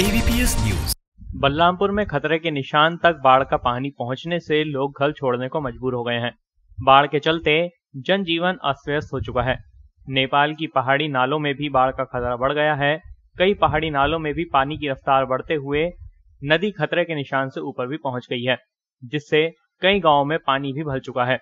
ABPS news Balrampur में खतरे के निशान तक बाढ़ का पानी पहुंचने से लोग घर छोड़ने को मजबूर हो गए हैं बाढ़ के चलते जनजीवन अस्त व्यस्त हो चुका है नेपाल की पहाड़ी नालों में भी बाढ़ का खतरा बढ़ गया है कई पहाड़ी नालों में भी पानी की रफ्तार बढ़ते हुए नदी खतरे के निशान से ऊपर भी पहुंच गई है जिससे कई गाँव में पानी भी भर चुका है